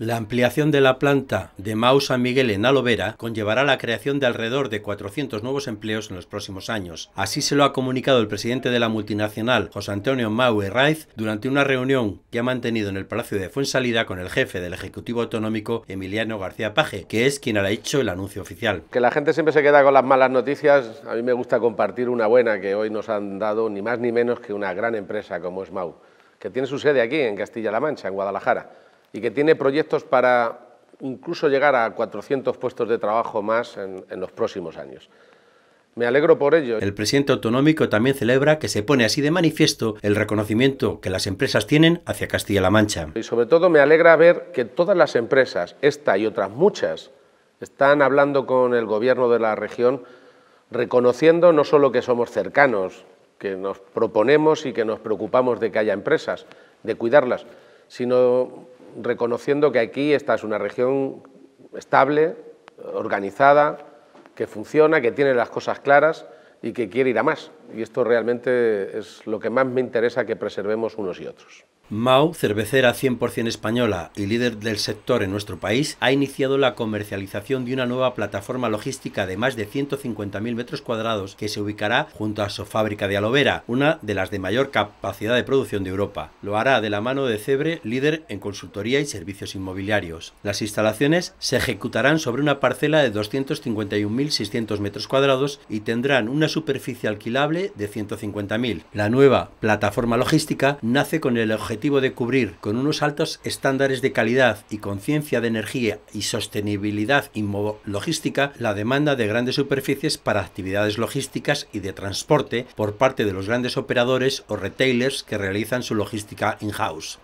La ampliación de la planta de Mau San Miguel en Alovera conllevará la creación de alrededor de 400 nuevos empleos en los próximos años. Así se lo ha comunicado el presidente de la multinacional, José Antonio Mau Herraiz, durante una reunión que ha mantenido en el Palacio de Fuensalida con el jefe del Ejecutivo Autonómico, Emiliano García Paje, que es quien ha hecho el anuncio oficial. Que la gente siempre se queda con las malas noticias, a mí me gusta compartir una buena que hoy nos han dado ni más ni menos que una gran empresa como es Mau, que tiene su sede aquí en Castilla-La Mancha, en Guadalajara y que tiene proyectos para incluso llegar a 400 puestos de trabajo más en, los próximos años. Me alegro por ello. El presidente autonómico también celebra que se pone así de manifiesto el reconocimiento que las empresas tienen hacia Castilla-La Mancha. Y sobre todo me alegra ver que todas las empresas, esta y otras muchas, están hablando con el gobierno de la región reconociendo no solo que somos cercanos, que nos proponemos y que nos preocupamos de que haya empresas, de cuidarlas, sino reconociendo que aquí esta es una región estable, organizada, que funciona, que tiene las cosas claras y que quiere ir a más y esto realmente es lo que más me interesa que preservemos unos y otros. Mau, cervecera 100% española y líder del sector en nuestro país, ha iniciado la comercialización de una nueva plataforma logística de más de 150.000 metros cuadrados que se ubicará junto a su fábrica de vera, una de las de mayor capacidad de producción de Europa. Lo hará de la mano de Cebre, líder en consultoría y servicios inmobiliarios. Las instalaciones se ejecutarán sobre una parcela de 251.600 metros cuadrados y tendrán una superficie alquilable de 150.000. La nueva plataforma logística nace con el objetivo de cubrir con unos altos estándares de calidad y conciencia de energía y sostenibilidad logística la demanda de grandes superficies para actividades logísticas y de transporte por parte de los grandes operadores o retailers que realizan su logística in-house.